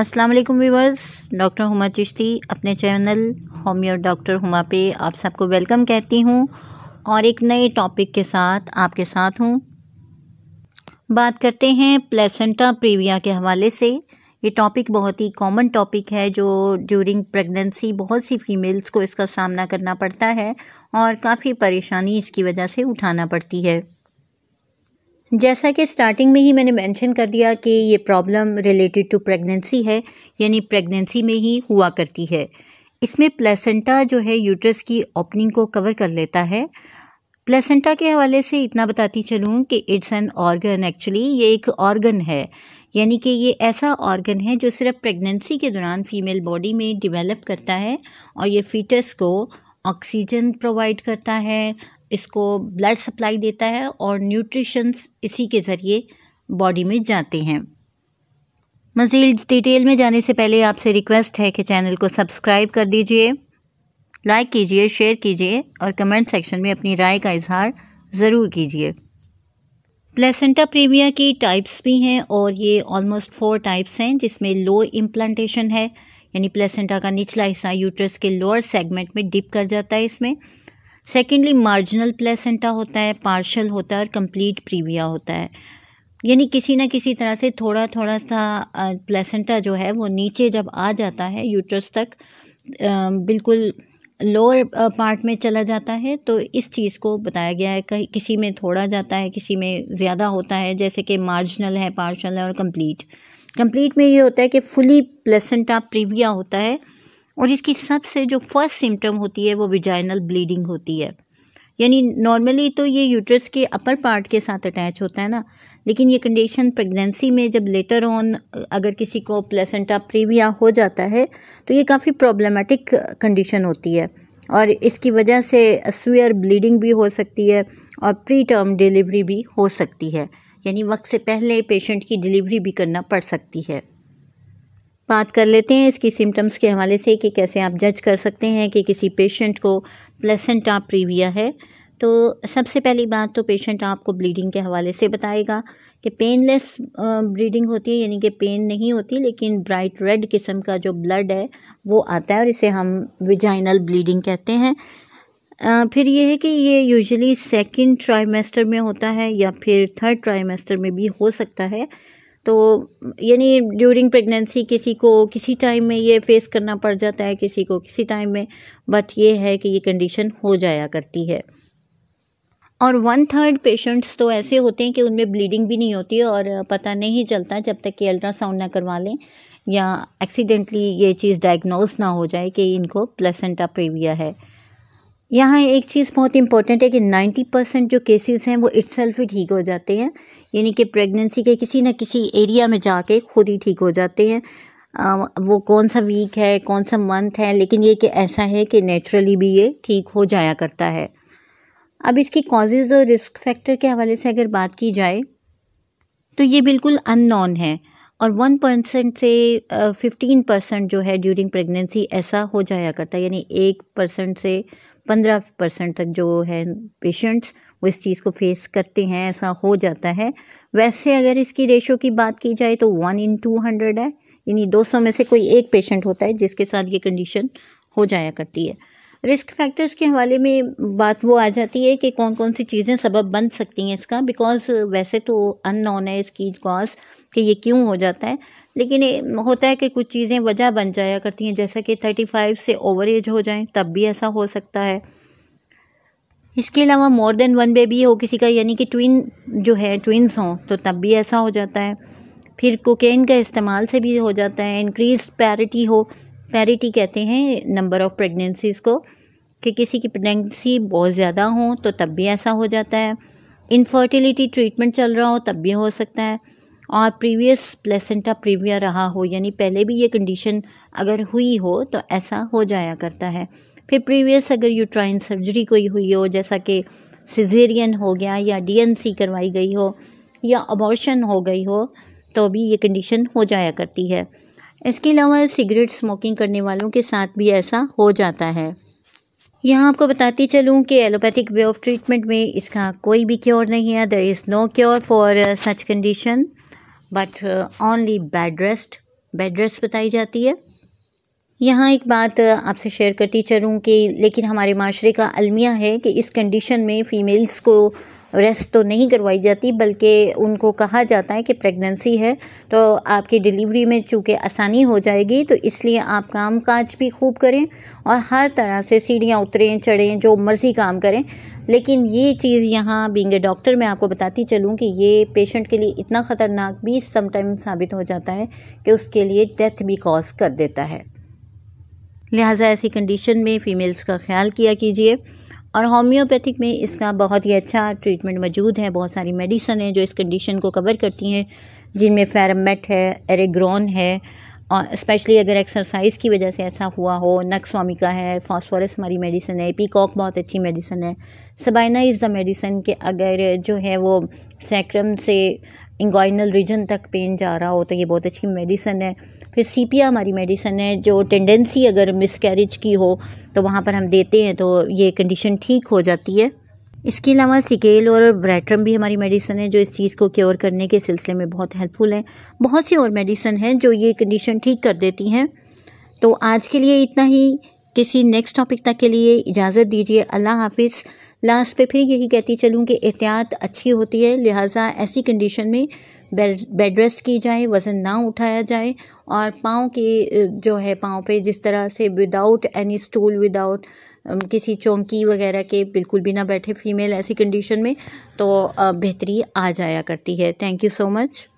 अस्सलाम वालेकुम viewers doctor Huma Chishti अपने चैनल होम्योर डॉक्टर हुमा पे आप सबको वेलकम कहती हूँ और एक नए टॉपिक के साथ आपके साथ हूँ बात करते हैं प्लेसेंटा प्रीविया के हवाले से ये टॉपिक बहुत ही कॉमन टॉपिक है जो ड्यूरिंग प्रेगनेंसी बहुत सी फीमेल्स को इसका सामना करना पड़ता है और काफ़ी परेशानी इसकी वजह से उठाना पड़ती है जैसा कि स्टार्टिंग में ही मैंने मेंशन कर दिया कि ये प्रॉब्लम रिलेटेड टू प्रेगनेंसी है यानी प्रेगनेंसी में ही हुआ करती है इसमें प्लेसेंटा जो है यूट्रस की ओपनिंग को कवर कर लेता है प्लेसेंटा के हवाले से इतना बताती चलूँ कि इट्स एन ऑर्गन एक्चुअली ये एक ऑर्गन है यानी कि ये ऐसा ऑर्गन है जो सिर्फ प्रेगनेंसी के दौरान फीमेल बॉडी में डिवेलप करता है और ये फीटस को ऑक्सीजन प्रोवाइड करता है इसको ब्लड सप्लाई देता है और न्यूट्रिशंस इसी के ज़रिए बॉडी में जाते हैं मज़ीद डिटेल में जाने से पहले आपसे रिक्वेस्ट है कि चैनल को सब्सक्राइब कर दीजिए लाइक कीजिए शेयर कीजिए और कमेंट सेक्शन में अपनी राय का इजहार ज़रूर कीजिए प्लेसेंटा प्रीमिया की टाइप्स भी हैं और ये ऑलमोस्ट फोर टाइप्स हैं जिसमें लो इम्प्लान्टशन है यानी प्लेसेंटा का निचला हिस्सा यूट्रस के लोअर सेगमेंट में डिप कर जाता है इसमें सेकेंडली मार्जिनल प्लेसेंटा होता है पार्शल होता है और कंप्लीट प्रीविया होता है यानी किसी ना किसी तरह से थोड़ा थोड़ा सा प्लेसेंटा जो है वो नीचे जब आ जाता है यूट्रस तक बिल्कुल लोअर पार्ट में चला जाता है तो इस चीज़ को बताया गया है कि किसी में थोड़ा जाता है किसी में ज़्यादा होता है जैसे कि मार्जिनल है पार्शल है और कंप्लीट कंप्लीट में ये होता है कि फुली प्लेसेंटा प्रीविया होता है और इसकी सबसे जो फर्स्ट सिम्टम होती है वो विजाइनल ब्लीडिंग होती है यानी नॉर्मली तो ये यूट्रस के अपर पार्ट के साथ अटैच होता है ना लेकिन ये कंडीशन प्रेगनेंसी में जब लेटर ऑन अगर किसी को प्लेसेंटा प्रीविया हो जाता है तो ये काफ़ी प्रॉब्लमेटिक कंडीशन होती है और इसकी वजह से सुयर ब्लीडिंग भी हो सकती है और प्री टर्म डिलीवरी भी हो सकती है यानी वक्त से पहले पेशेंट की डिलीवरी भी करना पड़ सकती है बात कर लेते हैं इसकी सिम्टम्स के हवाले से कि कैसे आप जज कर सकते हैं कि किसी पेशेंट को प्लेसेंटा प्रीविया है तो सबसे पहली बात तो पेशेंट आपको ब्लीडिंग के हवाले से बताएगा कि पेनलेस ब्लीडिंग होती है यानी कि पेन नहीं होती लेकिन ब्राइट रेड किस्म का जो ब्लड है वो आता है और इसे हम विजाइनल ब्लीडिंग कहते हैं फिर ये है कि ये यूजुअली सेकंड ट्राइमेस्टर में होता है या फिर थर्ड ट्राइमेस्टर में भी हो सकता है तो यानी ड्यूरिंग प्रेगनेंसी किसी को किसी टाइम में ये फेस करना पड़ जाता है किसी को किसी टाइम में बट ये है कि ये कंडीशन हो जाया करती है और वन थर्ड पेशेंट्स तो ऐसे होते हैं कि उनमें ब्लीडिंग भी नहीं होती और पता नहीं चलता जब तक कि अल्ट्रासाउंड ना करवा लें या एक्सीडेंटली ये चीज़ डायग्नोज ना हो जाए कि इनको प्लेसेंटा प्रेविया है यहाँ एक चीज़ बहुत इंपॉर्टेंट है कि नाइन्टी परसेंट जो केसेस हैं वो इट्स ही ठीक हो जाते हैं यानी कि प्रेगनेंसी के किसी न किसी एरिया में जाके खुद ही ठीक हो जाते हैं आ, वो कौन सा वीक है कौन सा मंथ है लेकिन ये कि ऐसा है कि नेचुरली भी ये ठीक हो जाया करता है अब इसकी कॉजेज़ और रिस्क फैक्टर के हवाले से अगर बात की जाए तो ये बिल्कुल अननोन है और वन परसेंट से फिफ्टीन परसेंट जो है ड्यूरिंग प्रेगनेंसी ऐसा हो जाया करता है यानी एक परसेंट से पंद्रह परसेंट तक जो है पेशेंट्स वो इस चीज़ को फेस करते हैं ऐसा हो जाता है वैसे अगर इसकी रेशो की बात की जाए तो वन इन टू हंड्रेड है यानी दो सौ में से कोई एक पेशेंट होता है जिसके साथ ये कंडीशन हो जाया करती है रिस्क फैक्टर्स के हवाले में बात वो आ जाती है कि कौन कौन सी चीज़ें सबब बन सकती हैं इसका बिकॉज वैसे तो अननोन है इसकी कॉज कि ये क्यों हो जाता है लेकिन होता है कि कुछ चीज़ें वजह बन जाया करती हैं जैसा कि थर्टी फाइव से ओवर एज हो जाएं तब भी ऐसा हो सकता है इसके अलावा मोर देन वन बेबी हो किसी का यानी कि ट्विन जो है ट्विन्स हों तो तब भी ऐसा हो जाता है फिर कोकेन का इस्तेमाल से भी हो जाता है इंक्रीज पैरिटी हो पैरिटी कहते हैं नंबर ऑफ़ प्रेगनेंसीज़ को कि किसी की प्रेगनेंसी बहुत ज़्यादा हो तो तब भी ऐसा हो जाता है इनफर्टिलिटी ट्रीटमेंट चल रहा हो तब भी हो सकता है और प्रीवियस प्लेसेंटा प्रीविया रहा हो यानी पहले भी ये कंडीशन अगर हुई हो तो ऐसा हो जाया करता है फिर प्रीवियस अगर यूट्राइन सर्जरी कोई हुई हो जैसा कि सिजेरियन हो गया या डीएनसी करवाई गई हो या अबॉर्शन हो गई हो तो भी ये कंडीशन हो जाया करती है इसके अलावा सिगरेट स्मोकिंग करने वालों के साथ भी ऐसा हो जाता है यहाँ आपको बताती चलूँ कि एलोपैथिक वे ऑफ ट्रीटमेंट में इसका कोई भी क्योर नहीं है there is no cure for such condition but only bed rest bed rest बताई जाती है यहाँ एक बात आपसे शेयर करती चलूँ कि लेकिन हमारे माशरे का अलमिया है कि इस कंडीशन में फ़ीमेल्स को रेस्ट तो नहीं करवाई जाती बल्कि उनको कहा जाता है कि प्रेगनेंसी है तो आपकी डिलीवरी में चूँकि आसानी हो जाएगी तो इसलिए आप काम काज भी खूब करें और हर तरह से सीढ़ियाँ उतरें चढ़ें जो मर्ज़ी काम करें लेकिन ये चीज़ यहाँ बींगे डॉक्टर मैं आपको बताती चलूँ कि ये पेशेंट के लिए इतना ख़तरनाक भी समटाइम साबित हो जाता है कि उसके लिए डेथ भी कॉज कर देता है लिहाजा ऐसी कंडीशन में फ़ीमेल्स का ख्याल किया कीजिए और होम्योपैथिक में इसका बहुत ही अच्छा ट्रीटमेंट मौजूद है बहुत सारी मेडिसन हैं जो इस कंडीशन को कवर करती हैं जिनमें फेरमेट है एरेग्रॉन है और स्पेशली अगर एक्सरसाइज की वजह से ऐसा हुआ हो नक्सवामिका है फॉस्फोरस हमारी मेडिसन है पीकॉक बहुत अच्छी मेडिसन है सबाइना इज़ द मेडिसन के अगर जो है वो सैक्रम से इंगोइनल रीजन तक पेन जा रहा हो तो ये बहुत अच्छी मेडिसन है फिर सीपिया हमारी मेडिसन है जो टेंडेंसी अगर मिसकैरेज की हो तो वहाँ पर हम देते हैं तो ये कंडीशन ठीक हो जाती है इसके अलावा सिकेल और वैट्रम भी हमारी मेडिसन है जो इस चीज़ को क्योर करने के सिलसिले में बहुत हेल्पफुल है बहुत सी और मेडिसन हैं जो ये कंडीशन ठीक कर देती हैं तो आज के लिए इतना ही किसी नेक्स्ट टॉपिक तक के लिए इजाज़त दीजिए अल्लाह हाफिज़ लास्ट पे फिर यही कहती चलूँ कि एहतियात अच्छी होती है लिहाजा ऐसी कंडीशन में बेड रेस्ट की जाए वज़न ना उठाया जाए और पाँव के जो है पाँव पे जिस तरह से विदाउट एनी स्टूल विदाउट किसी चौंकी वगैरह के बिल्कुल भी ना बैठे फीमेल ऐसी कंडीशन में तो बेहतरी आ जाया करती है थैंक यू सो मच